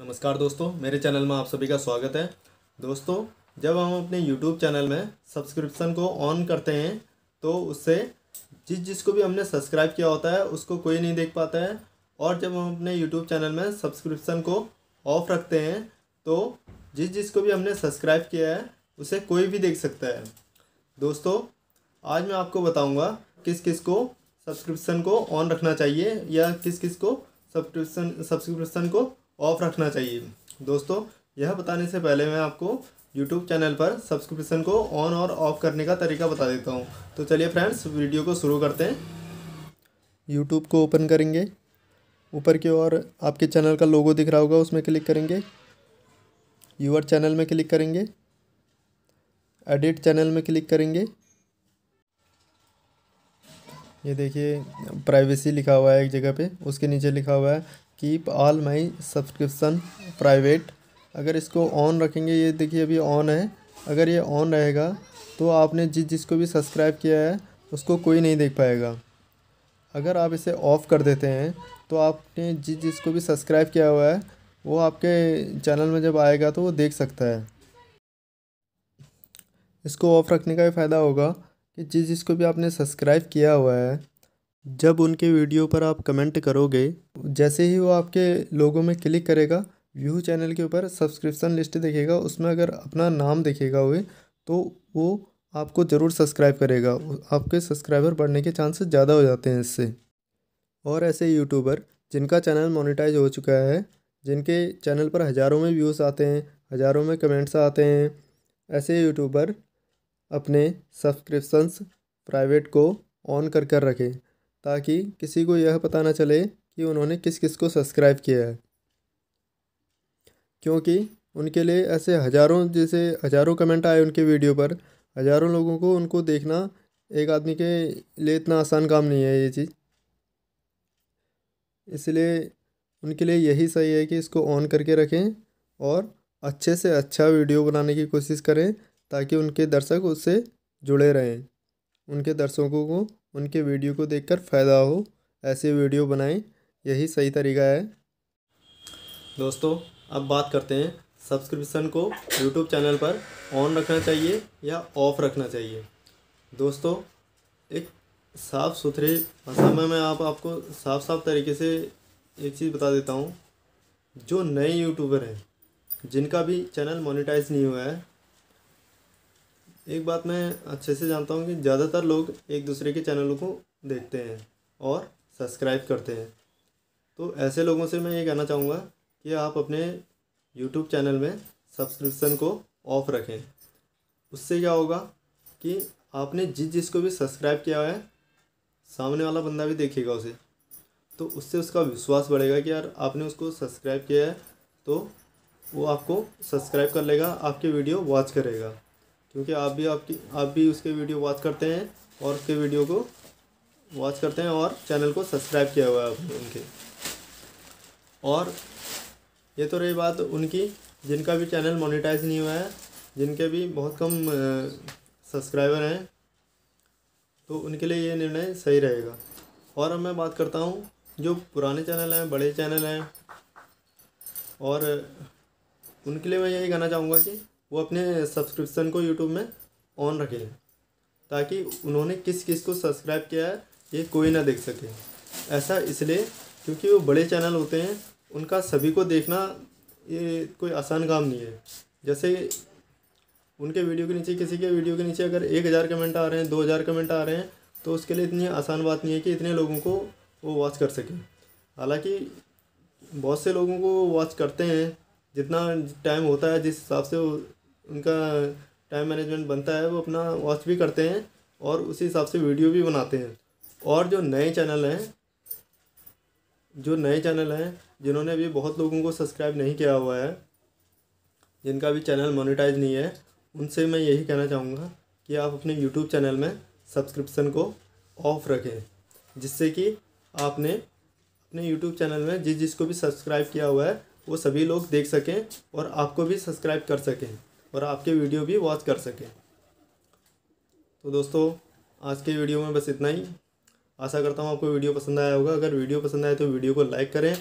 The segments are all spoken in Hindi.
नमस्कार दोस्तों मेरे चैनल में आप सभी का स्वागत है दोस्तों जब हम अपने यूट्यूब चैनल में सब्सक्रिप्शन को ऑन करते हैं तो उससे जिस जिसको भी हमने सब्सक्राइब किया होता है उसको कोई नहीं देख पाता है और जब हम अपने यूट्यूब चैनल में सब्सक्रिप्शन को ऑफ रखते हैं तो जिस जिसको भी हमने सब्सक्राइब किया है उसे कोई भी देख सकता है दोस्तों आज मैं आपको बताऊँगा किस किस को सब्सक्रिप्शन को ऑन रखना चाहिए या किस किस को सब्सक्रिप्शन सब्सक्रिप्शन को ऑफ रखना चाहिए दोस्तों यह बताने से पहले मैं आपको यूट्यूब चैनल पर सब्सक्रिप्शन को ऑन और ऑफ करने का तरीका बता देता हूँ तो चलिए फ्रेंड्स वीडियो को शुरू करते हैं यूट्यूब को ओपन करेंगे ऊपर की ओर आपके चैनल का लोगो दिख रहा होगा उसमें क्लिक करेंगे यूअर चैनल में क्लिक करेंगे एडिट चैनल में क्लिक करेंगे ये देखिए प्राइवेसी लिखा हुआ है एक जगह पे उसके नीचे लिखा हुआ है keep all my subscription private अगर इसको ऑन रखेंगे ये देखिए अभी ऑन है अगर ये ऑन रहेगा तो आपने जिस जिसको भी सब्सक्राइब किया है उसको कोई नहीं देख पाएगा अगर आप इसे ऑफ़ कर देते हैं तो आपने जिस जिसको भी सब्सक्राइब किया हुआ है वो आपके चैनल में जब आएगा तो वो देख सकता है इसको ऑफ़ रखने का भी फ़ायदा होगा कि जिस जिसको भी आपने सब्सक्राइब किया हुआ है जब उनके वीडियो पर आप कमेंट करोगे जैसे ही वो आपके लोगों में क्लिक करेगा व्यू चैनल के ऊपर सब्सक्रिप्शन लिस्ट देखेगा उसमें अगर अपना नाम देखेगा हुए तो वो आपको ज़रूर सब्सक्राइब करेगा आपके सब्सक्राइबर बढ़ने के चांसेस ज़्यादा हो जाते हैं इससे और ऐसे यूट्यूबर जिनका चैनल मोनिटाइज हो चुका है जिनके चैनल पर हज़ारों में व्यूज़ आते हैं हज़ारों में कमेंट्स आते हैं ऐसे यूट्यूबर अपने सब्सक्रिप्शंस प्राइवेट को ऑन कर कर रखें ताकि किसी को यह पता ना चले कि उन्होंने किस किस को सब्सक्राइब किया है क्योंकि उनके लिए ऐसे हज़ारों जैसे हज़ारों कमेंट आए उनके वीडियो पर हज़ारों लोगों को उनको देखना एक आदमी के लिए इतना आसान काम नहीं है ये चीज़ इसलिए उनके लिए यही सही है कि इसको ऑन करके रखें और अच्छे से अच्छा वीडियो बनाने की कोशिश करें ताकि उनके दर्शक उससे जुड़े रहें उनके दर्शकों को उनके वीडियो को देखकर फ़ायदा हो ऐसे वीडियो बनाएं यही सही तरीका है दोस्तों अब बात करते हैं सब्सक्रिप्शन को यूट्यूब चैनल पर ऑन रखना चाहिए या ऑफ़ रखना चाहिए दोस्तों एक साफ़ सुथरे भाषा में मैं आप आपको साफ साफ तरीके से एक चीज़ बता देता हूँ जो नए यूट्यूबर हैं जिनका भी चैनल मोनेटाइज नहीं हुआ है एक बात मैं अच्छे से जानता हूँ कि ज़्यादातर लोग एक दूसरे के चैनलों को देखते हैं और सब्सक्राइब करते हैं तो ऐसे लोगों से मैं ये कहना चाहूँगा कि आप अपने यूट्यूब चैनल में सब्सक्रिप्शन को ऑफ रखें उससे क्या होगा कि आपने जिस जिसको भी सब्सक्राइब किया है सामने वाला बंदा भी देखेगा उसे तो उससे उसका विश्वास बढ़ेगा कि यार आपने उसको सब्सक्राइब किया है तो वो आपको सब्सक्राइब कर लेगा आपकी वीडियो वॉच करेगा क्योंकि आप भी आपकी आप भी उसके वीडियो वॉच करते हैं और उसके वीडियो को वॉच करते हैं और चैनल को सब्सक्राइब किया हुआ है आपने उनके और ये तो रही बात उनकी जिनका भी चैनल मोनिटाइज नहीं हुआ है जिनके भी बहुत कम सब्सक्राइबर हैं तो उनके लिए ये निर्णय सही रहेगा और अब मैं बात करता हूँ जो पुराने चैनल हैं बड़े चैनल हैं और उनके लिए मैं यही कहना चाहूँगा कि वो अपने सब्सक्रिप्शन को यूट्यूब में ऑन रखें ताकि उन्होंने किस किस को सब्सक्राइब किया है ये कोई ना देख सके ऐसा इसलिए क्योंकि वो बड़े चैनल होते हैं उनका सभी को देखना ये कोई आसान काम नहीं है जैसे उनके वीडियो के नीचे किसी के वीडियो के नीचे अगर एक हज़ार कमेंट आ रहे हैं दो हज़ार कमेंट आ रहे हैं तो उसके लिए इतनी आसान बात नहीं है कि इतने लोगों को वो वॉच कर सकें हालांकि बहुत से लोगों को वॉच करते हैं जितना टाइम होता है जिस हिसाब से वो उनका टाइम मैनेजमेंट बनता है वो अपना वॉच भी करते हैं और उसी हिसाब से वीडियो भी बनाते हैं और जो नए चैनल हैं जो नए चैनल हैं जिन्होंने अभी बहुत लोगों को सब्सक्राइब नहीं किया हुआ है जिनका भी चैनल मोनेटाइज नहीं है उनसे मैं यही कहना चाहूँगा कि आप अपने यूट्यूब चैनल में सब्सक्रिप्शन को ऑफ रखें जिससे कि आपने अपने यूट्यूब चैनल में जिस जिसको भी सब्सक्राइब किया हुआ है वो सभी लोग देख सकें और आपको भी सब्सक्राइब कर सकें और आपके वीडियो भी वॉच कर सकें तो दोस्तों आज के वीडियो में बस इतना ही आशा करता हूँ आपको वीडियो पसंद आया होगा अगर वीडियो पसंद आए तो वीडियो को लाइक करें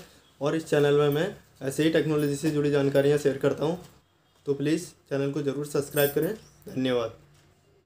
और इस चैनल में मैं ऐसे ही टेक्नोलॉजी से जुड़ी जानकारियाँ शेयर करता हूँ तो प्लीज़ चैनल को ज़रूर सब्सक्राइब करें धन्यवाद